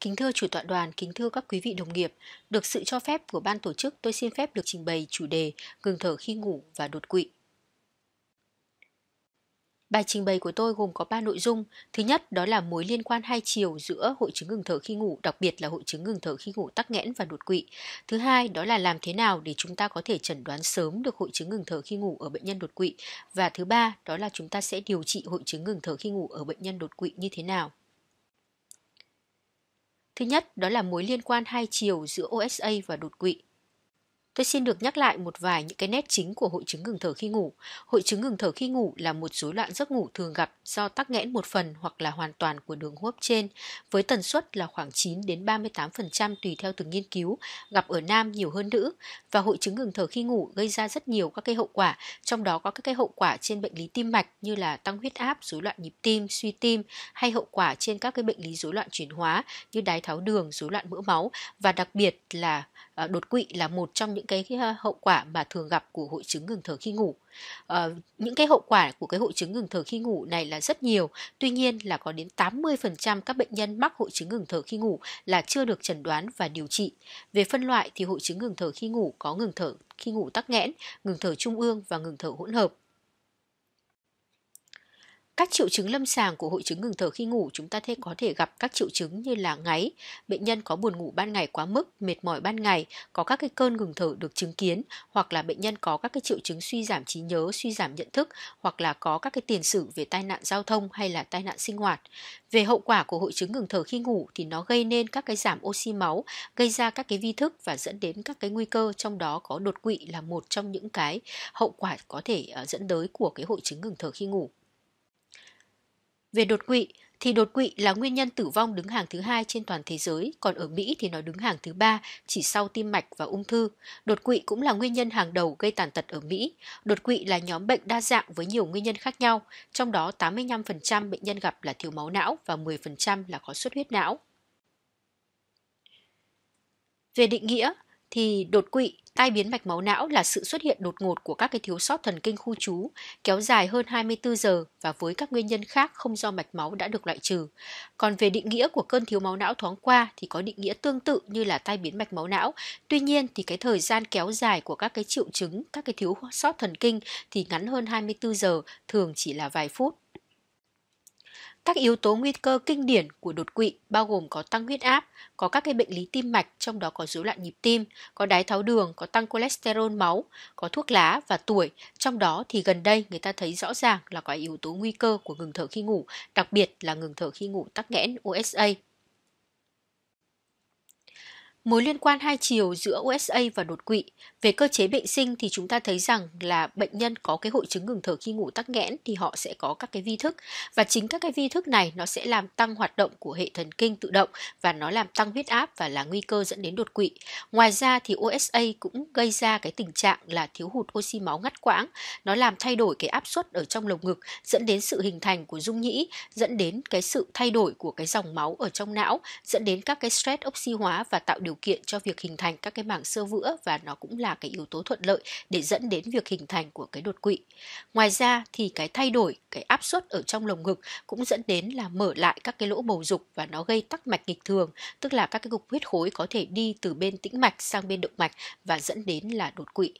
Kính thưa chủ tọa đoàn, kính thưa các quý vị đồng nghiệp, được sự cho phép của ban tổ chức, tôi xin phép được trình bày chủ đề ngừng thở khi ngủ và đột quỵ. Bài trình bày của tôi gồm có 3 nội dung. Thứ nhất, đó là mối liên quan hai chiều giữa hội chứng ngừng thở khi ngủ, đặc biệt là hội chứng ngừng thở khi ngủ tắc nghẽn và đột quỵ. Thứ hai, đó là làm thế nào để chúng ta có thể chẩn đoán sớm được hội chứng ngừng thở khi ngủ ở bệnh nhân đột quỵ. Và thứ ba, đó là chúng ta sẽ điều trị hội chứng ngừng thở khi ngủ ở bệnh nhân đột quỵ như thế nào. Thứ nhất, đó là mối liên quan hai chiều giữa OSA và đột quỵ. Tôi xin được nhắc lại một vài những cái nét chính của hội chứng ngừng thở khi ngủ. Hội chứng ngừng thở khi ngủ là một rối loạn giấc ngủ thường gặp do tắc nghẽn một phần hoặc là hoàn toàn của đường hô hấp trên, với tần suất là khoảng 9 đến 38% tùy theo từng nghiên cứu, gặp ở nam nhiều hơn nữ và hội chứng ngừng thở khi ngủ gây ra rất nhiều các cái hậu quả, trong đó có các cái hậu quả trên bệnh lý tim mạch như là tăng huyết áp, rối loạn nhịp tim, suy tim hay hậu quả trên các cái bệnh lý rối loạn chuyển hóa như đái tháo đường, rối loạn mỡ máu và đặc biệt là ờ, đột quỵ là một trong những những cái ờ, hậu quả mà thường gặp của hội chứng ngừng thở khi ngủ. À, những cái hậu quả của cái hội chứng ngừng thở khi ngủ này là rất nhiều. Tuy nhiên là có đến 80% các bệnh nhân mắc hội chứng ngừng thở khi ngủ là chưa được chẩn đoán và điều trị. Về phân loại thì hội chứng ngừng thở khi ngủ có ngừng thở khi ngủ tắc nghẽn, ngừng thở trung ương và ngừng thở hỗn hợp. Các triệu chứng lâm sàng của hội chứng ngừng thở khi ngủ chúng ta thể có thể gặp các triệu chứng như là ngáy, bệnh nhân có buồn ngủ ban ngày quá mức, mệt mỏi ban ngày, có các cái cơn ngừng thở được chứng kiến hoặc là bệnh nhân có các cái triệu chứng suy giảm trí nhớ, suy giảm nhận thức hoặc là có các cái tiền sử về tai nạn giao thông hay là tai nạn sinh hoạt. Về hậu quả của hội chứng ngừng thở khi ngủ thì nó gây nên các cái giảm oxy máu, gây ra các cái vi thức và dẫn đến các cái nguy cơ trong đó có đột quỵ là một trong những cái hậu quả có thể ờ, dẫn tới của cái hội chứng ngừng thở khi ngủ. Về đột quỵ, thì đột quỵ là nguyên nhân tử vong đứng hàng thứ hai trên toàn thế giới, còn ở Mỹ thì nó đứng hàng thứ ba, chỉ sau tim mạch và ung thư. Đột quỵ cũng là nguyên nhân hàng đầu gây tàn tật ở Mỹ. Đột quỵ là nhóm bệnh đa dạng với nhiều nguyên nhân khác nhau, trong đó 85% bệnh nhân gặp là thiếu máu não và 10% là có xuất huyết não. Về định nghĩa, thì đột quỵ, tai biến mạch máu não là sự xuất hiện đột ngột của các cái thiếu sót thần kinh khu trú, kéo dài hơn 24 giờ và với các nguyên nhân khác không do mạch máu đã được loại trừ. Còn về định nghĩa của cơn thiếu máu não thoáng qua thì có định nghĩa tương tự như là tai biến mạch máu não. Tuy nhiên thì cái thời gian kéo dài của các cái triệu chứng, các cái thiếu sót thần kinh thì ngắn hơn 24 giờ, thường chỉ là vài phút. Các yếu tố nguy cơ kinh điển của đột quỵ bao gồm có tăng huyết áp, có các cái bệnh lý tim mạch trong đó có rối loạn nhịp tim, có đái tháo đường, có tăng cholesterol máu, có thuốc lá và tuổi. Trong đó thì gần đây người ta thấy rõ ràng là có yếu tố nguy cơ của ngừng thở khi ngủ, đặc biệt là ngừng thở khi ngủ tắc nghẽn OSA mối liên quan hai chiều giữa OSA và đột quỵ về cơ chế bệnh sinh thì chúng ta thấy rằng là bệnh nhân có cái hội chứng ngừng thở khi ngủ tắc nghẽn thì họ sẽ có các cái vi thức và chính các cái vi thức này nó sẽ làm tăng hoạt động của hệ thần kinh tự động và nó làm tăng huyết áp và là nguy cơ dẫn đến đột quỵ. Ngoài ra thì OSA cũng gây ra cái tình trạng là thiếu hụt oxy máu ngắt quãng, nó làm thay đổi cái áp suất ở trong lồng ngực dẫn đến sự hình thành của dung nhĩ, dẫn đến cái sự thay đổi của cái dòng máu ở trong não, dẫn đến các cái stress oxy hóa và tạo điều kiện cho việc hình thành các cái mảng sơ vữa và nó cũng là là cái yếu tố thuận lợi để dẫn đến việc hình thành của cái đột quỵ. Ngoài ra thì cái thay đổi, cái áp suất ở trong lồng ngực cũng dẫn đến là mở lại các cái lỗ bầu dục và nó gây tắc mạch nghịch thường, tức là các cái cục huyết khối có thể đi từ bên tĩnh mạch sang bên động mạch và dẫn đến là đột quỵ.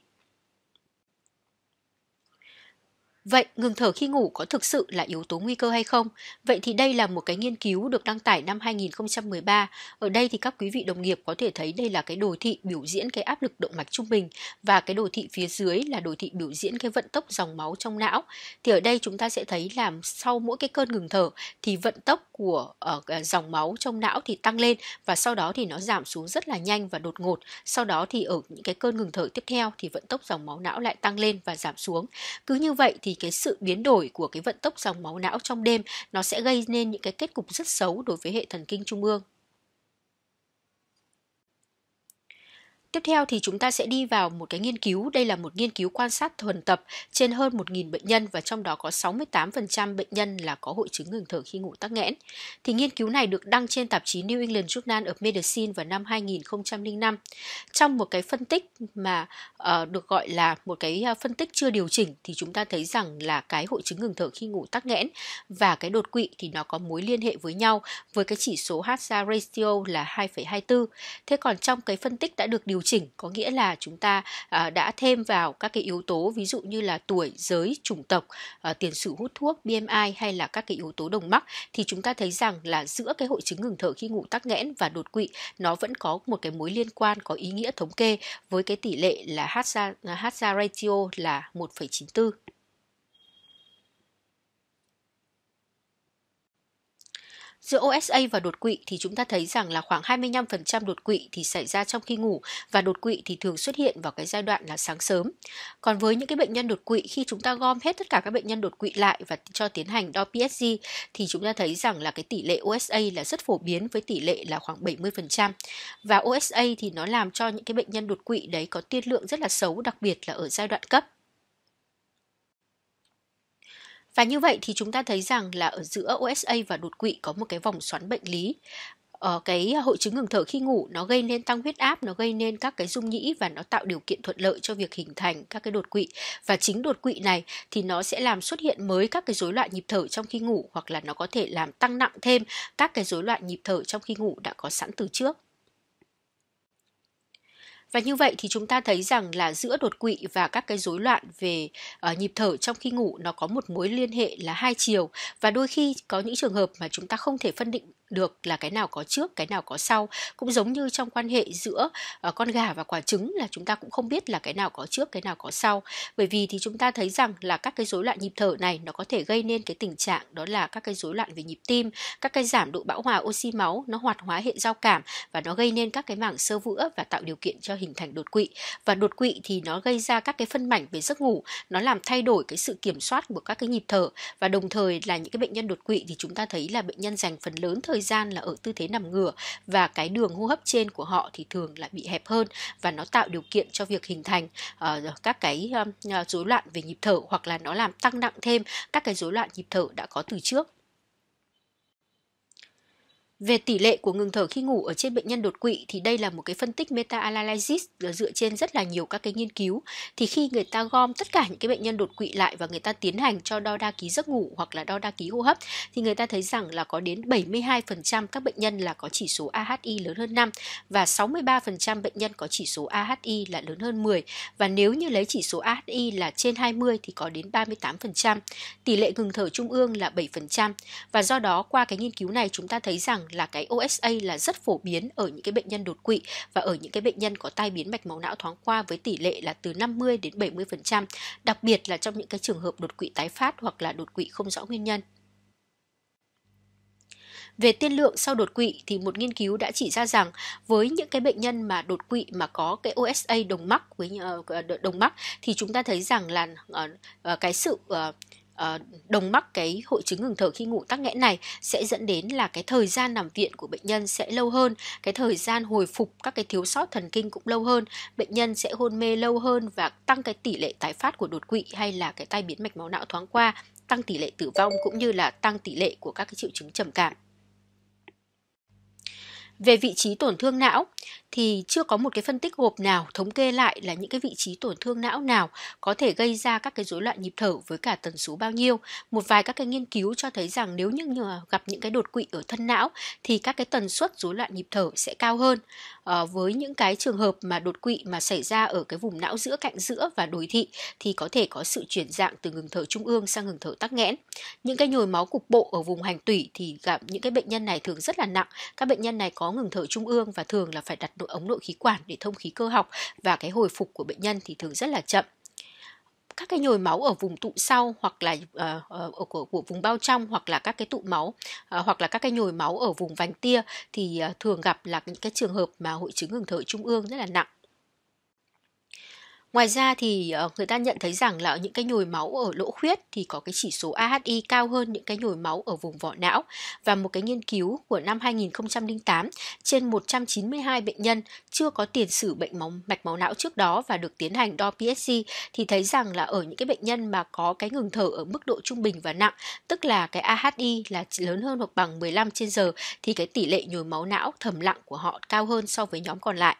Vậy ngừng thở khi ngủ có thực sự là yếu tố nguy cơ hay không? Vậy thì đây là một cái nghiên cứu được đăng tải năm 2013. Ở đây thì các quý vị đồng nghiệp có thể thấy đây là cái đồ thị biểu diễn cái áp lực động mạch trung bình và cái đồ thị phía dưới là đồ thị biểu diễn cái vận tốc dòng máu trong não. Thì ở đây chúng ta sẽ thấy là sau mỗi cái cơn ngừng thở thì vận tốc của uh, dòng máu trong não thì tăng lên và sau đó thì nó giảm xuống rất là nhanh và đột ngột. Sau đó thì ở những cái cơn ngừng thở tiếp theo thì vận tốc dòng máu não lại tăng lên và giảm xuống. Cứ như vậy thì cái sự biến đổi của cái vận tốc dòng máu não trong đêm nó sẽ gây nên những cái kết cục rất xấu đối với hệ thần kinh trung ương Tiếp theo thì chúng ta sẽ đi vào một cái nghiên cứu, đây là một nghiên cứu quan sát thuần tập trên hơn 1.000 bệnh nhân và trong đó có 68% bệnh nhân là có hội chứng ngừng thở khi ngủ tắc nghẽn. Thì nghiên cứu này được đăng trên tạp chí New England Journal of Medicine vào năm 2005 trong một cái phân tích mà uh, được gọi là một cái ờ, phân tích chưa điều chỉnh thì chúng ta thấy rằng là cái hội chứng ngừng thở khi ngủ tắc nghẽn và cái đột quỵ thì nó có mối liên hệ với nhau với cái chỉ số hazard ratio là 2,24. Thế còn trong cái phân tích đã được điều điều chỉnh có nghĩa là chúng ta à, đã thêm vào các cái yếu tố ví dụ như là tuổi, giới, chủng tộc, à, tiền sử hút thuốc, BMI hay là các cái yếu tố đồng mắc thì chúng ta thấy rằng là giữa cái hội chứng ngừng thở khi ngủ tắc nghẽn và đột quỵ nó vẫn có một cái mối liên quan có ý nghĩa thống kê với cái tỷ lệ là hazard HSA ratio là 1,94. Giữa OSA và đột quỵ thì chúng ta thấy rằng là khoảng 25% đột quỵ thì xảy ra trong khi ngủ và đột quỵ thì thường xuất hiện vào cái giai đoạn là sáng sớm. Còn với những cái bệnh nhân đột quỵ khi chúng ta gom hết tất cả các bệnh nhân đột quỵ lại và cho tiến hành đo PSG thì chúng ta thấy rằng là cái tỷ lệ OSA là rất phổ biến với tỷ lệ là khoảng 70%. Và OSA thì nó làm cho những cái bệnh nhân đột quỵ đấy có tiên lượng rất là xấu đặc biệt là ở giai đoạn cấp. Và như vậy thì chúng ta thấy rằng là ở giữa OSA và đột quỵ có một cái vòng xoắn bệnh lý Ờ, cái hội chứng ngừng thở khi ngủ nó gây nên tăng huyết áp nó gây nên các cái dung nhĩ và nó tạo điều kiện thuận lợi cho việc hình thành các cái đột quỵ và chính đột quỵ này thì nó sẽ làm xuất hiện mới các cái rối loạn nhịp thở trong khi ngủ hoặc là nó có thể làm tăng nặng thêm các cái rối loạn nhịp thở trong khi ngủ đã có sẵn từ trước và như vậy thì chúng ta thấy rằng là giữa đột quỵ và các cái rối loạn về uh, nhịp thở trong khi ngủ nó có một mối liên hệ là hai chiều và đôi khi có những trường hợp mà chúng ta không thể phân định được là cái nào có trước cái nào có sau cũng giống như trong quan hệ giữa uh, con gà và quả trứng là chúng ta cũng không biết là cái nào có trước cái nào có sau bởi vì thì chúng ta thấy rằng là các cái rối loạn nhịp thở này nó có thể gây nên cái tình trạng đó là các cái rối loạn về nhịp tim các cái giảm độ bão hòa oxy máu nó hoạt hóa hệ giao cảm và nó gây nên các cái mảng sơ vữa và tạo điều kiện cho hình thành đột quỵ và đột quỵ thì nó gây ra các cái phân mảnh về giấc ngủ nó làm thay đổi cái sự kiểm soát của các cái nhịp thở và đồng thời là những cái bệnh nhân đột quỵ thì chúng ta thấy là bệnh nhân dành phần lớn thời thời gian là ở tư thế nằm ngửa và cái đường hô hấp trên của họ thì thường là bị hẹp hơn và nó tạo điều kiện cho việc hình thành uh, các cái rối uh, loạn về nhịp thở hoặc là nó làm tăng nặng thêm các cái rối loạn nhịp thở đã có từ trước về tỷ lệ của ngừng thở khi ngủ ở trên bệnh nhân đột quỵ thì đây là một cái phân tích meta-analysis dựa trên rất là nhiều các cái nghiên cứu. Thì khi người ta gom tất cả những cái bệnh nhân đột quỵ lại và người ta tiến hành cho đo đa ký giấc ngủ hoặc là đo đa ký hô hấp thì người ta thấy rằng là có đến 72% các bệnh nhân là có chỉ số AHI lớn hơn 5 và 63% bệnh nhân có chỉ số AHI là lớn hơn 10 và nếu như lấy chỉ số AHI là trên 20 thì có đến 38%. Tỷ lệ ngừng thở trung ương là 7% và do đó qua cái nghiên cứu này chúng ta thấy rằng là cái OSA là rất phổ biến ở những cái bệnh nhân đột quỵ và ở những cái bệnh nhân có tai biến mạch máu não thoáng qua với tỷ lệ là từ 50 đến 70%, đặc biệt là trong những cái trường hợp đột quỵ tái phát hoặc là đột quỵ không rõ nguyên nhân. Về tiên lượng sau đột quỵ thì một nghiên cứu đã chỉ ra rằng với những cái bệnh nhân mà đột quỵ mà có cái OSA đồng mắc với ờ, đồng mắc thì chúng ta thấy rằng là ờ, ờ, cái sự Ờ, đồng mắc cái hội chứng ngừng thở khi ngủ tắc nghẽn này sẽ dẫn đến là cái thời gian nằm viện của bệnh nhân sẽ lâu hơn, cái thời gian hồi phục các cái thiếu sót thần kinh cũng lâu hơn, bệnh nhân sẽ hôn mê lâu hơn và tăng cái tỷ lệ tái phát của đột quỵ hay là cái tai biến mạch máu não thoáng qua, tăng tỷ lệ tử vong cũng như là tăng tỷ lệ của các cái triệu chứng trầm cảm về vị trí tổn thương não thì chưa có một cái phân tích gộp nào thống kê lại là những cái vị trí tổn thương não nào có thể gây ra các cái rối loạn nhịp thở với cả tần số bao nhiêu. Một vài các cái nghiên cứu cho thấy rằng nếu như gặp những cái đột quỵ ở thân não thì các cái tần suất rối loạn nhịp thở sẽ cao hơn. À, với những cái trường hợp mà đột quỵ mà xảy ra ở cái vùng não giữa cạnh giữa và đối thị thì có thể có sự chuyển dạng từ ngừng thở trung ương sang ngừng thở tắc nghẽn. Những cái nhồi máu cục bộ ở vùng hành tủy thì gặp những cái bệnh nhân này thường rất là nặng. Các bệnh nhân này có ngừng thở trung ương và thường là phải đặt nội ống nội khí quản để thông khí cơ học và cái hồi phục của bệnh nhân thì thường rất là chậm các cái nhồi máu ở vùng tụ sau hoặc là uh, của, của vùng bao trong hoặc là các cái tụ máu ờ, hoặc là các cái nhồi máu ở vùng vành tia thì thường gặp là những cái trường hợp mà hội chứng ngừng thở trung ương rất là nặng Ngoài ra thì ờ, người ta nhận thấy rằng là những cái nhồi máu ở lỗ khuyết thì có cái chỉ số AHI cao hơn những cái nhồi máu ở vùng vỏ não và một cái nghiên cứu của năm 2008 trên 192 bệnh nhân chưa có tiền sử bệnh máu mạch máu não trước đó và được tiến hành đo PSG thì thấy rằng là ở những cái bệnh nhân mà có cái ngừng thở ở mức độ trung bình và nặng, tức là cái AHI là lớn hơn hoặc bằng 15 trên giờ thì cái tỷ lệ nhồi máu não thầm lặng của họ cao hơn so với nhóm còn lại.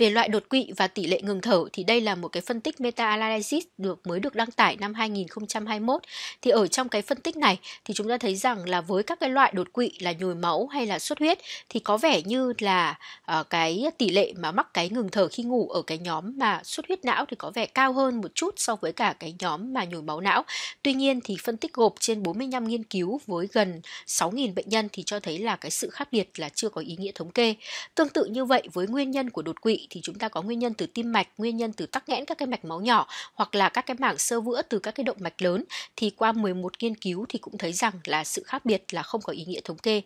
Về loại đột quỵ và tỷ lệ ngừng thở thì đây là một cái phân tích meta-analysis được mới được đăng tải năm 2021. Thì ở trong cái phân tích này thì chúng ta thấy rằng là với các cái loại đột quỵ là nhồi máu hay là xuất huyết thì có vẻ như là uh, cái tỷ lệ mà mắc cái ngừng thở khi ngủ ở cái nhóm mà xuất huyết não thì có vẻ cao hơn một chút so với cả cái nhóm mà nhồi máu não. Tuy nhiên thì phân tích gộp trên 45 nghiên cứu với gần 6.000 bệnh nhân thì cho thấy là cái sự khác biệt là chưa có ý nghĩa thống kê. Tương tự như vậy với nguyên nhân của đột quỵ thì chúng ta có nguyên nhân từ tim mạch, nguyên nhân từ tắc nghẽn các cái mạch máu nhỏ hoặc là các cái mảng sơ vữa từ các cái động mạch lớn thì qua 11 nghiên cứu thì cũng thấy rằng là sự khác biệt là không có ý nghĩa thống kê.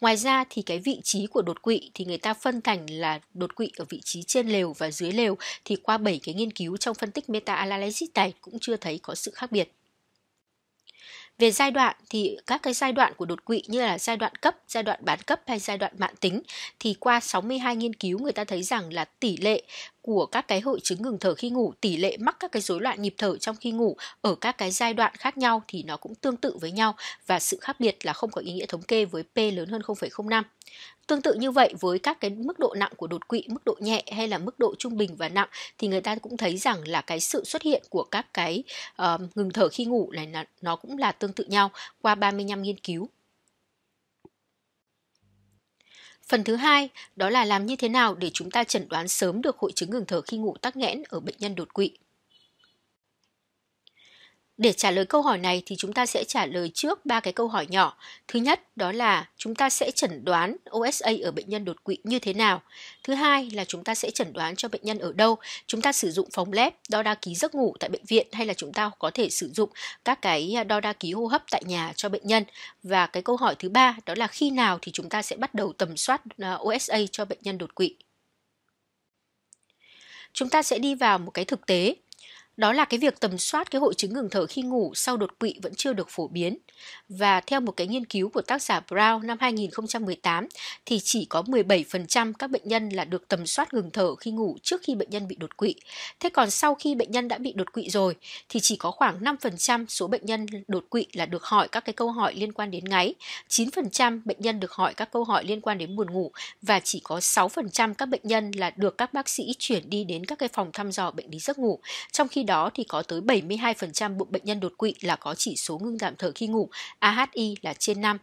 Ngoài ra thì cái vị trí của đột quỵ thì người ta phân thành là đột quỵ ở vị trí trên lều và dưới lều thì qua 7 cái nghiên cứu trong phân tích meta analysis này cũng chưa thấy có sự khác biệt về giai đoạn thì các cái giai đoạn của đột quỵ như là giai đoạn cấp, giai đoạn bán cấp hay giai đoạn mãn tính thì qua 62 nghiên cứu người ta thấy rằng là tỷ lệ của các cái hội chứng ngừng thở khi ngủ, tỷ lệ mắc các cái rối loạn nhịp thở trong khi ngủ ở các cái giai đoạn khác nhau thì nó cũng tương tự với nhau và sự khác biệt là không có ý nghĩa thống kê với P lớn hơn 0,05. Tương tự như vậy với các cái mức độ nặng của đột quỵ, mức độ nhẹ hay là mức độ trung bình và nặng thì người ta cũng thấy rằng là cái sự xuất hiện của các cái uh, ngừng thở khi ngủ này là nó cũng là tương tự nhau qua 35 nghiên cứu. Phần thứ hai, đó là làm như thế nào để chúng ta chẩn đoán sớm được hội chứng ngừng thở khi ngủ tắc nghẽn ở bệnh nhân đột quỵ. Để trả lời câu hỏi này thì chúng ta sẽ trả lời trước ba cái câu hỏi nhỏ. Thứ nhất đó là chúng ta sẽ chẩn đoán OSA ở bệnh nhân đột quỵ như thế nào. Thứ hai là chúng ta sẽ chẩn đoán cho bệnh nhân ở đâu. Chúng ta sử dụng phòng lab, đo đa ký giấc ngủ tại bệnh viện hay là chúng ta có thể sử dụng các cái à, đo đa ký hô hấp tại nhà cho bệnh nhân. Và cái câu hỏi thứ ba đó là khi nào thì chúng ta sẽ bắt đầu tầm soát à, OSA cho bệnh nhân đột quỵ. Chúng ta sẽ đi vào một cái thực tế đó là cái việc tầm soát cái hội chứng ngừng thở khi ngủ sau đột quỵ vẫn chưa được phổ biến. Và theo một cái nghiên cứu của tác giả Brown năm 2018 thì chỉ có 17% các bệnh nhân là được tầm soát ngừng thở khi ngủ trước khi bệnh nhân bị đột quỵ. Thế còn sau khi bệnh nhân đã bị đột quỵ rồi thì chỉ có khoảng 5% số bệnh nhân đột quỵ là được hỏi các cái câu hỏi liên quan đến ngáy, 9% bệnh nhân được hỏi các câu hỏi liên quan đến buồn ngủ và chỉ có 6% các bệnh nhân là được các bác sĩ chuyển đi đến các cái phòng thăm dò bệnh lý giấc ngủ. Trong khi đó thì có tới 72% bộ bệnh nhân đột quỵ là có chỉ số ngưng tạm thở khi ngủ, AHI là trên 5.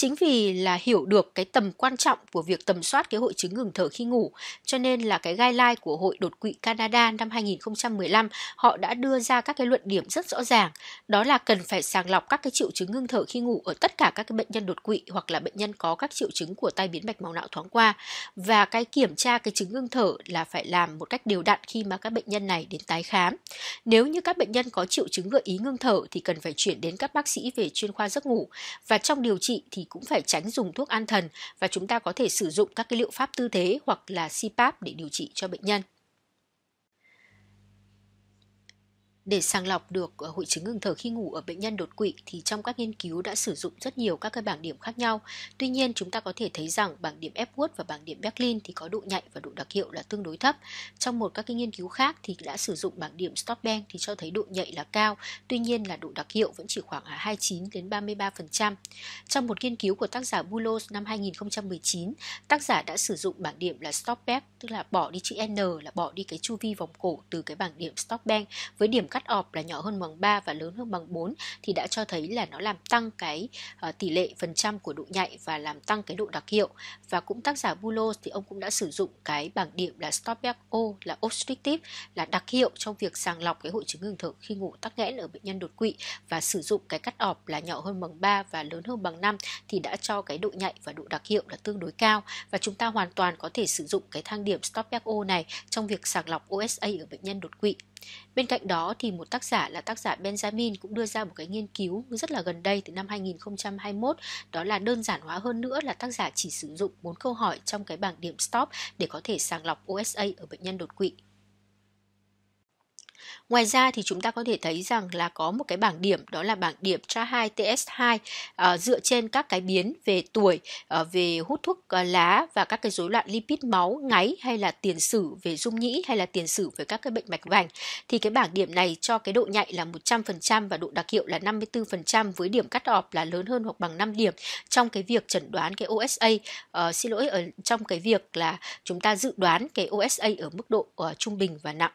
Chính vì là hiểu được cái tầm quan trọng của việc tầm soát cái hội chứng ngừng thở khi ngủ, cho nên là cái guideline của Hội đột quỵ Canada năm 2015, họ đã đưa ra các cái luận điểm rất rõ ràng, đó là cần phải sàng lọc các cái triệu chứng ngừng thở khi ngủ ở tất cả các cái bệnh nhân đột quỵ hoặc là bệnh nhân có các triệu chứng của tai biến mạch máu não thoáng qua và cái kiểm tra cái chứng ngưng thở là phải làm một cách đều đặn khi mà các bệnh nhân này đến tái khám. Nếu như các bệnh nhân có triệu chứng gợi ý ngưng thở thì cần phải chuyển đến các bác sĩ về chuyên khoa giấc ngủ và trong điều trị thì cũng phải tránh dùng thuốc an thần và chúng ta có thể sử dụng các cái liệu pháp tư thế hoặc là CPAP để điều trị cho bệnh nhân. Để sàng lọc được ờ, hội chứng ngừng thở khi ngủ ở bệnh nhân đột quỵ thì trong các nghiên cứu đã sử dụng rất nhiều các cái bảng điểm khác nhau. Tuy nhiên chúng ta có thể thấy rằng bảng điểm Epworth và bảng điểm Berlin thì có độ nhạy và độ đặc hiệu là tương đối thấp. Trong một các cái nghiên cứu khác thì đã sử dụng bảng điểm Stopbank thì cho thấy độ nhạy là cao, tuy nhiên là độ đặc hiệu vẫn chỉ khoảng 29 à, đến 33%. Trong một nghiên cứu của tác giả Bulos năm 2019, tác giả đã sử dụng bảng điểm là Stopbank tức là bỏ đi chữ N là bỏ đi cái chu vi vòng cổ từ cái bảng điểm Stopbank với điểm các cắt ọp là nhỏ hơn bằng 3 và lớn hơn bằng 4 thì đã cho thấy là nó làm tăng cái uh, tỷ lệ phần trăm của độ nhạy và làm tăng cái độ đặc hiệu và cũng tác giả Bulo thì ông cũng đã sử dụng cái bảng điểm là Stopback O là obstructive là đặc hiệu trong việc sàng lọc cái hội chứng ngừng thở khi ngủ tắc nghẽn ở bệnh nhân đột quỵ và sử dụng cái cắt ọp là nhỏ hơn bằng 3 và lớn hơn bằng 5 thì đã cho cái độ nhạy và độ đặc hiệu là tương đối cao và chúng ta hoàn toàn có thể sử dụng cái thang điểm Stopback O này trong việc sàng lọc OSA ở bệnh nhân đột quỵ. Bên cạnh đó thì một tác giả là tác giả Benjamin cũng đưa ra một cái nghiên cứu rất là gần đây từ năm 2021 đó là đơn giản hóa hơn nữa là tác giả chỉ sử dụng bốn câu hỏi trong cái bảng điểm STOP để có thể sàng lọc OSA ở bệnh nhân đột quỵ. Ngoài ra thì chúng ta có thể thấy rằng là có một cái bảng điểm đó là bảng điểm TRA2 TS2 uh, ờ, dựa trên các cái biến về tuổi, uh, về hút thuốc uh, lá và các cái rối loạn lipid máu, ngáy hay là tiền sử về dung nhĩ hay là tiền sử về các cái bệnh mạch vành thì cái bảng điểm này cho cái độ nhạy là 100% và độ đặc hiệu là 54% với điểm cắt off là lớn hơn hoặc bằng 5 điểm trong cái việc chẩn đoán cái OSA uh, xin lỗi ở trong cái việc là chúng ta dự đoán cái OSA ở mức độ uh, trung bình và nặng.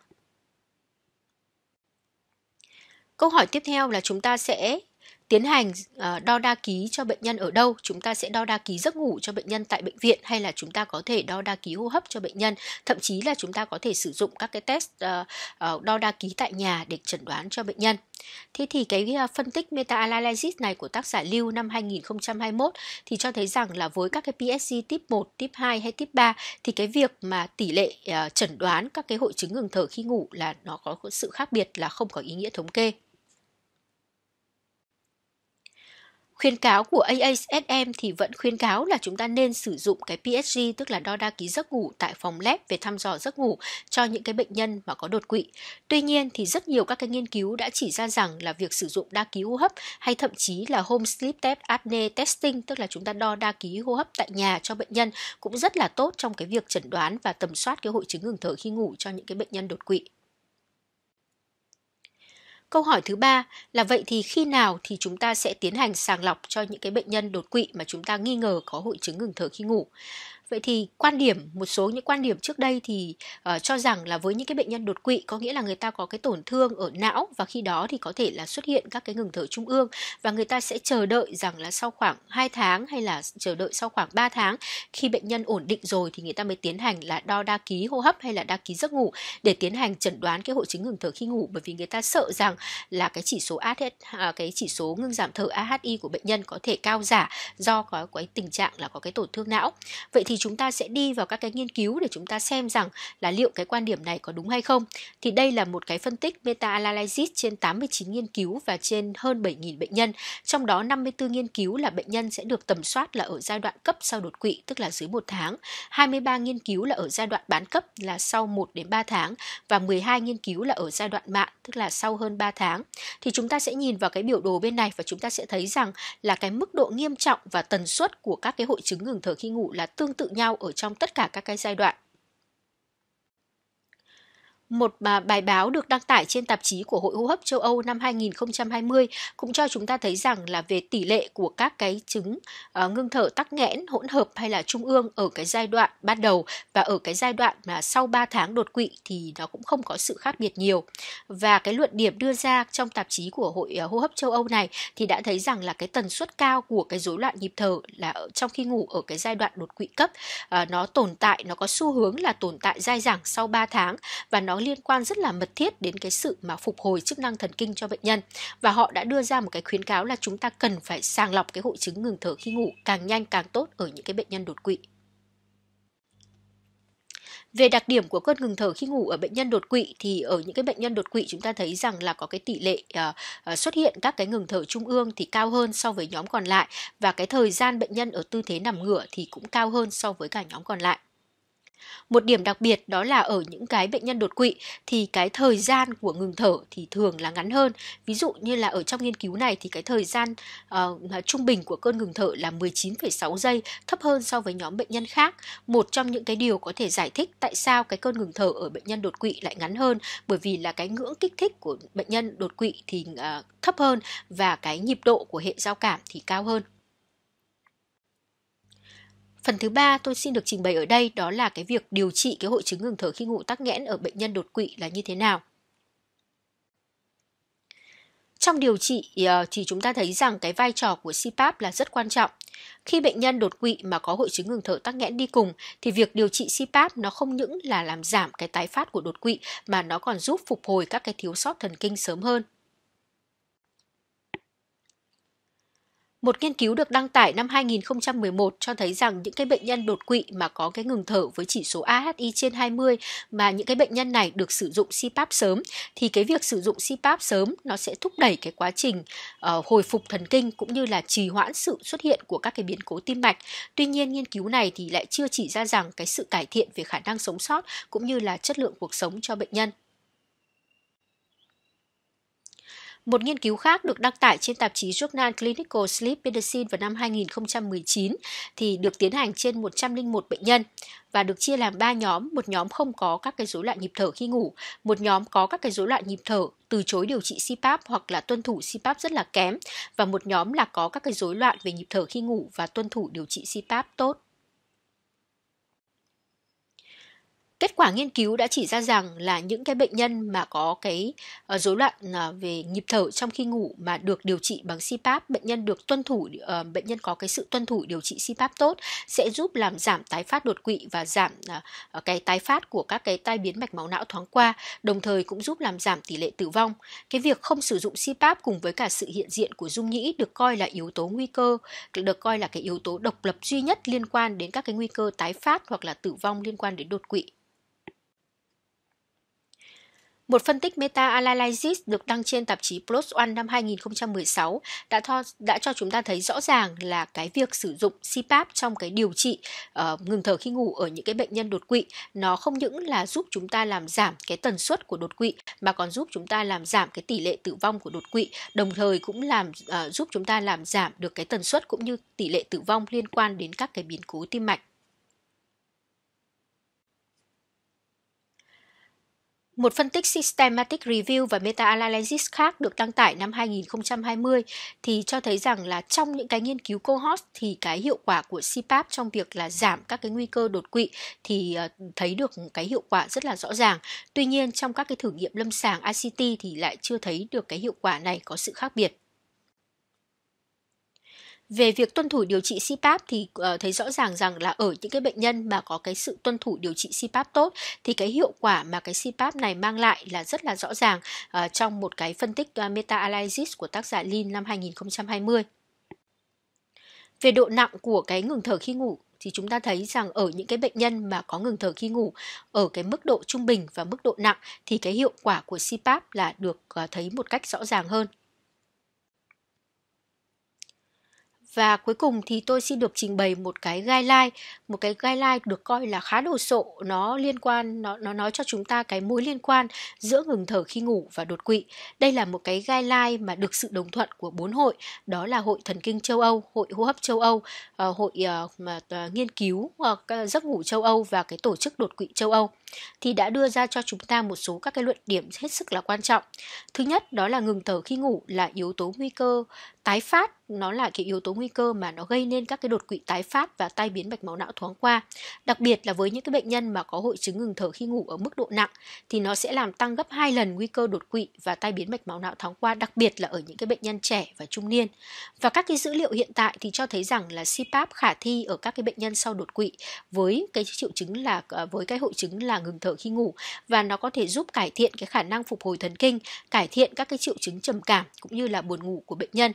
Câu hỏi tiếp theo là chúng ta sẽ tiến hành ờ, đo đa ký cho bệnh nhân ở đâu chúng ta sẽ đo đa ký giấc ngủ cho bệnh nhân tại bệnh viện hay là chúng ta có thể đo đa ký hô hấp cho bệnh nhân thậm chí là chúng ta có thể sử dụng các cái test ờ, ờ, đo đa ký tại nhà để chẩn đoán cho bệnh nhân Thế thì cái phân tích meta-analysis này của tác giả Lưu năm 2021 thì cho thấy rằng là với các cái PSG tip 1, tip 2 hay tip 3 thì cái việc mà tỷ lệ chẩn đoán các cái hội chứng ngừng thở khi ngủ là nó có sự khác biệt là không có ý nghĩa thống kê. khuyên cáo của AASM thì vẫn khuyên cáo là chúng ta nên sử dụng cái PSG tức là đo đa ký giấc ngủ tại phòng lab về thăm dò giấc ngủ cho những cái bệnh nhân mà có đột quỵ. Tuy nhiên thì rất nhiều các cái nghiên cứu đã chỉ ra rằng là việc sử dụng đa ký hô hấp hay thậm chí là home sleep test apne testing tức là chúng ta đo đa ký hô hấp tại nhà cho bệnh nhân cũng rất là tốt trong cái việc chẩn đoán và tầm soát cái hội chứng ngừng thở khi ngủ cho những cái bệnh nhân đột quỵ. Câu hỏi thứ ba là vậy thì khi nào thì chúng ta sẽ tiến hành sàng lọc cho những cái bệnh nhân đột quỵ mà chúng ta nghi ngờ có hội chứng ngừng thở khi ngủ? vậy thì quan điểm một số những quan điểm trước đây thì uh, cho rằng là với những cái bệnh nhân đột quỵ có nghĩa là người ta có cái tổn thương ở não và khi đó thì có thể là xuất hiện các cái ngừng thở trung ương và người ta sẽ chờ đợi rằng là sau khoảng 2 tháng hay là chờ đợi sau khoảng 3 tháng khi bệnh nhân ổn định rồi thì người ta mới tiến hành là đo đa ký hô hấp hay là đa ký giấc ngủ để tiến hành chẩn đoán cái hội chứng ngừng thở khi ngủ bởi vì người ta sợ rằng là cái chỉ số AH, cái chỉ số ngưng giảm thở AHI của bệnh nhân có thể cao giả do có cái tình trạng là có cái tổn thương não. Vậy thì thì chúng ta sẽ đi vào các cái nghiên cứu để chúng ta xem rằng là liệu cái quan điểm này có đúng hay không. Thì đây là một cái phân tích meta-analysis trên 89 nghiên cứu và trên hơn 7.000 bệnh nhân. Trong đó 54 nghiên cứu là bệnh nhân sẽ được tầm soát là ở giai đoạn cấp sau đột quỵ, tức là dưới 1 tháng. 23 nghiên cứu là ở giai đoạn bán cấp là sau 1 đến 3 tháng và 12 nghiên cứu là ở giai đoạn mạng, tức là sau hơn 3 tháng. Thì chúng ta sẽ nhìn vào cái biểu đồ bên này và chúng ta sẽ thấy rằng là cái mức độ nghiêm trọng và tần suất của các cái hội chứng ngừng thở khi ngủ là tương tự tự nhau ở trong tất cả các cái giai đoạn một bài báo được đăng tải trên tạp chí của Hội hô hấp châu Âu năm 2020 cũng cho chúng ta thấy rằng là về tỷ lệ của các cái chứng uh, ngưng thở tắc nghẽn, hỗn hợp hay là trung ương ở cái giai đoạn ban đầu và ở cái giai đoạn mà sau 3 tháng đột quỵ thì nó cũng không có sự khác biệt nhiều. Và cái luận điểm đưa ra trong tạp chí của Hội ờ, hô hấp châu Âu này thì đã thấy rằng là cái tần suất cao của cái rối loạn nhịp thở là trong khi ngủ ở cái giai đoạn đột quỵ cấp uh, nó tồn tại, nó có xu hướng là tồn tại dai dẳng sau 3 tháng và nó liên quan rất là mật thiết đến cái sự mà phục hồi chức năng thần kinh cho bệnh nhân và họ đã đưa ra một cái khuyến cáo là chúng ta cần phải sàng lọc cái hội chứng ngừng thở khi ngủ càng nhanh càng tốt ở những cái bệnh nhân đột quỵ. Về đặc điểm của cơn ngừng thở khi ngủ ở bệnh nhân đột quỵ thì ở những cái bệnh nhân đột quỵ chúng ta thấy rằng là có cái tỷ lệ uh, xuất hiện các cái ngừng thở trung ương thì cao hơn so với nhóm còn lại và cái thời gian bệnh nhân ở tư thế nằm ngửa thì cũng cao hơn so với cả nhóm còn lại. Một điểm đặc biệt đó là ở những cái bệnh nhân đột quỵ thì cái thời gian của ngừng thở thì thường là ngắn hơn. Ví dụ như là ở trong nghiên cứu này thì cái thời gian uh, trung bình của cơn ngừng thở là 19,6 giây, thấp hơn so với nhóm bệnh nhân khác. Một trong những cái điều có thể giải thích tại sao cái cơn ngừng thở ở bệnh nhân đột quỵ lại ngắn hơn bởi vì là cái ngưỡng kích thích của bệnh nhân đột quỵ thì uh, thấp hơn và cái nhịp độ của hệ giao cảm thì cao hơn. Phần thứ ba tôi xin được trình bày ở đây đó là cái việc điều trị cái hội chứng ngừng thở khi ngủ tắc nghẽn ở bệnh nhân đột quỵ là như thế nào. Trong điều trị ờ, thì chúng ta thấy rằng cái vai trò của CPAP là rất quan trọng. Khi bệnh nhân đột quỵ mà có hội chứng ngừng thở tắc nghẽn đi cùng thì việc điều trị CPAP nó không những là làm giảm cái tái phát của đột quỵ mà nó còn giúp phục hồi các cái thiếu sót thần kinh sớm hơn. Một nghiên cứu được đăng tải năm 2011 cho thấy rằng những cái bệnh nhân đột quỵ mà có cái ngừng thở với chỉ số AHI trên 20 mà những cái bệnh nhân này được sử dụng CPAP sớm thì cái việc sử dụng CPAP sớm nó sẽ thúc đẩy cái quá trình uh, hồi phục thần kinh cũng như là trì hoãn sự xuất hiện của các cái biến cố tim mạch. Tuy nhiên nghiên cứu này thì lại chưa chỉ ra rằng cái sự cải thiện về khả năng sống sót cũng như là chất lượng cuộc sống cho bệnh nhân. Một nghiên cứu khác được đăng tải trên tạp chí Journal Clinical Sleep Medicine vào năm 2019 thì được tiến hành trên 101 bệnh nhân và được chia làm 3 nhóm, một nhóm không có các cái rối loạn nhịp thở khi ngủ, một nhóm có các cái rối loạn nhịp thở, từ chối điều trị CPAP hoặc là tuân thủ CPAP rất là kém và một nhóm là có các cái rối loạn về nhịp thở khi ngủ và tuân thủ điều trị CPAP tốt. Kết quả nghiên cứu đã chỉ ra rằng là những cái bệnh nhân mà có cái uh, rối loạn uh, về nhịp thở trong khi ngủ mà được điều trị bằng CPAP, bệnh nhân được tuân thủ uh, bệnh nhân có cái sự tuân thủ điều trị CPAP tốt sẽ giúp làm giảm tái phát đột quỵ và giảm uh, cái tái phát của các cái tai biến mạch máu não thoáng qua, đồng thời cũng giúp làm giảm tỷ lệ tử vong. Cái việc không sử dụng CPAP cùng với cả sự hiện diện của dung nhĩ được coi là yếu tố nguy cơ, được coi là cái yếu tố độc lập duy nhất liên quan đến các cái nguy cơ tái phát hoặc là tử vong liên quan đến đột quỵ. Một phân tích meta-analysis được đăng trên tạp chí PLOS ONE năm 2016 đã, tho, đã cho chúng ta thấy rõ ràng là cái việc sử dụng CPAP trong cái điều trị uh, ngừng thở khi ngủ ở những cái bệnh nhân đột quỵ nó không những là giúp chúng ta làm giảm cái tần suất của đột quỵ mà còn giúp chúng ta làm giảm cái tỷ lệ tử vong của đột quỵ, đồng thời cũng làm uh, giúp chúng ta làm giảm được cái tần suất cũng như tỷ lệ tử vong liên quan đến các cái biến cố tim mạch. Một phân tích Systematic Review và Meta-analysis khác được đăng tải năm 2020 thì cho thấy rằng là trong những cái nghiên cứu cohort thì cái hiệu quả của CPAP trong việc là giảm các cái nguy cơ đột quỵ thì ờ, thấy được cái hiệu quả rất là rõ ràng. Tuy nhiên trong các cái thử nghiệm lâm sàng ICT thì lại chưa thấy được cái hiệu quả này có sự khác biệt về việc tuân thủ điều trị CPAP thì uh, thấy rõ ràng rằng là ở những cái bệnh nhân mà có cái sự tuân thủ điều trị CPAP tốt thì cái hiệu quả mà cái CPAP này mang lại là rất là rõ ràng uh, trong một cái phân tích uh, meta-analysis của tác giả Lin năm 2020. Về độ nặng của cái ngừng thở khi ngủ thì chúng ta thấy rằng ở những cái bệnh nhân mà có ngừng thở khi ngủ ở cái mức độ trung bình và mức độ nặng thì cái hiệu quả của CPAP là được thấy một cách rõ ràng hơn. Và cuối cùng thì tôi xin được trình bày một cái guideline, một cái guideline được coi là khá đồ sộ, nó liên quan nó nó nói cho chúng ta cái mối liên quan giữa ngừng thở khi ngủ và đột quỵ. Đây là một cái guideline mà được sự đồng thuận của bốn hội, đó là hội thần kinh châu Âu, hội hô hấp châu Âu, ờ, hội ờ, mà ờ, nghiên cứu giấc ngủ châu Âu và cái tổ chức đột quỵ châu Âu thì đã đưa ra cho chúng ta một số các cái luận điểm hết sức là quan trọng. Thứ nhất đó là ngừng thở khi ngủ là yếu tố nguy cơ tái phát, nó là cái yếu tố nguy cơ mà nó gây nên các cái đột quỵ tái phát và tai biến mạch máu não thoáng qua. Đặc biệt là với những cái bệnh nhân mà có hội chứng ngừng thở khi ngủ ở mức độ nặng thì nó sẽ làm tăng gấp 2 lần nguy cơ đột quỵ và tai biến mạch máu não thoáng qua, đặc biệt là ở những cái bệnh nhân trẻ và trung niên. Và các cái dữ liệu hiện tại thì cho thấy rằng là CPAP khả thi ở các cái bệnh nhân sau đột quỵ với cái triệu chứng là à, với cái hội chứng là ngừng thở khi ngủ và nó có thể giúp cải thiện cái khả năng phục hồi thần kinh, cải thiện các cái triệu chứng trầm cảm cũng như là buồn ngủ của bệnh nhân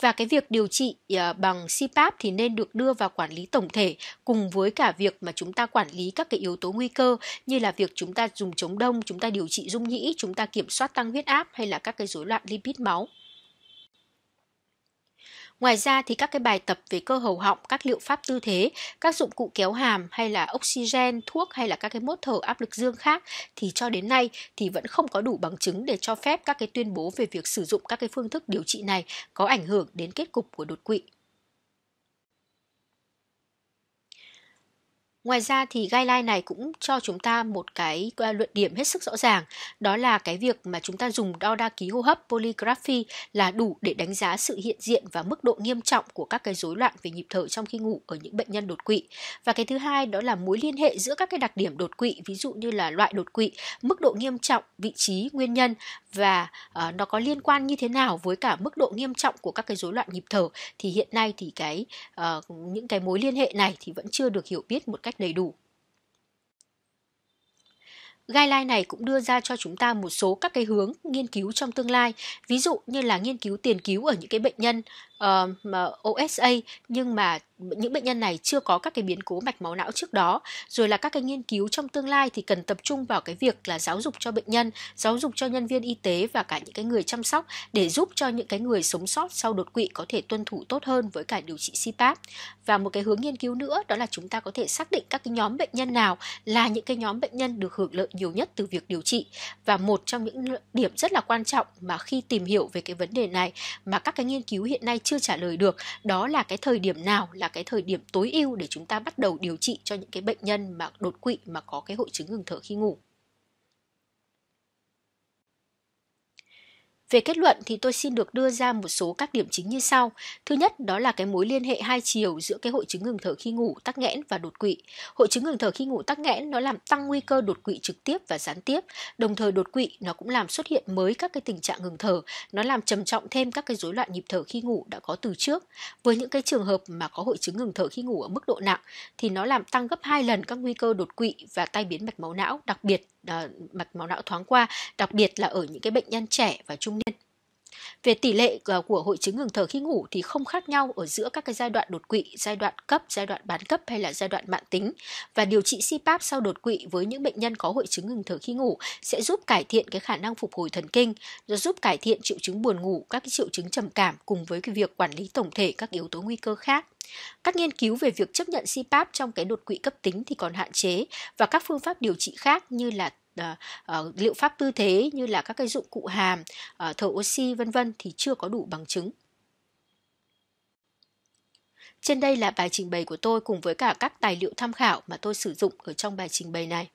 và cái việc điều trị à, bằng CPAP thì nên được đưa vào quản lý tổng thể cùng với cả việc mà chúng ta quản lý các cái yếu tố nguy cơ như là việc chúng ta dùng chống đông, chúng ta điều trị dung nhĩ, chúng ta kiểm soát tăng huyết áp hay là các cái rối loạn lipid máu. Ngoài ra thì các cái bài tập về cơ hầu họng, các liệu pháp tư thế, các dụng cụ kéo hàm hay là oxygen, thuốc hay là các cái mốt thở áp lực dương khác thì cho đến nay thì vẫn không có đủ bằng chứng để cho phép các cái tuyên bố về việc sử dụng các cái phương thức điều trị này có ảnh hưởng đến kết cục của đột quỵ. Ngoài ra thì guideline này cũng cho chúng ta một cái luận điểm hết sức rõ ràng, đó là cái việc mà chúng ta dùng đo đa ký hô hấp polygraphy là đủ để đánh giá sự hiện diện và mức độ nghiêm trọng của các cái rối loạn về nhịp thở trong khi ngủ ở những bệnh nhân đột quỵ. Và cái thứ hai đó là mối liên hệ giữa các cái đặc điểm đột quỵ, ví dụ như là loại đột quỵ, mức độ nghiêm trọng, vị trí, nguyên nhân và uh, nó có liên quan như thế nào với cả mức độ nghiêm trọng của các cái rối loạn nhịp thở thì hiện nay thì cái uh, những cái mối liên hệ này thì vẫn chưa được hiểu biết một cách xét đầy đủ. Guideline này cũng đưa ra cho chúng ta một số các cái hướng nghiên cứu trong tương lai, ví dụ như là nghiên cứu tiền cứu ở những cái bệnh nhân uh, ờ, OSA nhưng mà những bệnh nhân này chưa có các cái biến cố mạch máu não trước đó rồi là các cái nghiên cứu trong tương lai thì cần tập trung vào cái việc là giáo dục cho bệnh nhân giáo dục cho nhân viên y tế và cả những cái người chăm sóc để giúp cho những cái người sống sót sau đột quỵ có thể tuân thủ tốt hơn với cả điều trị CPAP và một cái hướng nghiên cứu nữa đó là chúng ta có thể xác định các cái nhóm bệnh nhân nào là những cái nhóm bệnh nhân được hưởng lợi nhiều nhất từ việc điều trị và một trong những điểm rất là quan trọng mà khi tìm hiểu về cái vấn đề này mà các cái nghiên cứu hiện nay chưa trả lời được đó là cái thời điểm nào là là cái thời điểm tối ưu để chúng ta bắt đầu điều trị cho những cái bệnh nhân mà đột quỵ mà có cái hội chứng ngừng thở khi ngủ Về kết luận thì tôi xin được đưa ra một số các điểm chính như sau. Thứ nhất đó là cái mối liên hệ hai chiều giữa cái hội chứng ngừng thở khi ngủ tắc nghẽn và đột quỵ. Hội chứng ngừng thở khi ngủ tắc nghẽn nó làm tăng nguy cơ đột quỵ trực tiếp và gián tiếp. Đồng thời đột quỵ nó cũng làm xuất hiện mới các cái tình trạng ngừng thở, nó làm trầm trọng thêm các cái rối loạn nhịp thở khi ngủ đã có từ trước. Với những cái trường hợp mà có hội chứng ngừng thở khi ngủ ở mức độ nặng thì nó làm tăng gấp hai lần các nguy cơ đột quỵ và tai biến mạch máu não, đặc biệt mạch máu não thoáng qua đặc biệt là ở những cái bệnh nhân trẻ và trung niên về tỷ lệ ờ, của hội chứng ngừng thở khi ngủ thì không khác nhau ở giữa các cái giai đoạn đột quỵ, giai đoạn cấp, giai đoạn bán cấp hay là giai đoạn mạng tính. Và điều trị CPAP sau đột quỵ với những bệnh nhân có hội chứng ngừng thở khi ngủ sẽ giúp cải thiện cái khả năng phục hồi thần kinh, nó giúp cải thiện triệu chứng buồn ngủ, các cái triệu chứng trầm cảm cùng với cái việc quản lý tổng thể các yếu tố nguy cơ khác. Các nghiên cứu về việc chấp nhận CPAP trong cái đột quỵ cấp tính thì còn hạn chế và các phương pháp điều trị khác như là uh, liệu pháp tư thế như là các cái dụng cụ hàm, uh, thở oxy vân vân thì chưa có đủ bằng chứng. Trên đây là bài trình bày của tôi cùng với cả các tài liệu tham khảo mà tôi sử dụng ở trong bài trình bày này.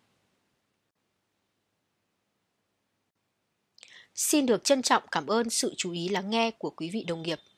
Xin được trân trọng cảm ơn sự chú ý lắng nghe của quý vị đồng nghiệp.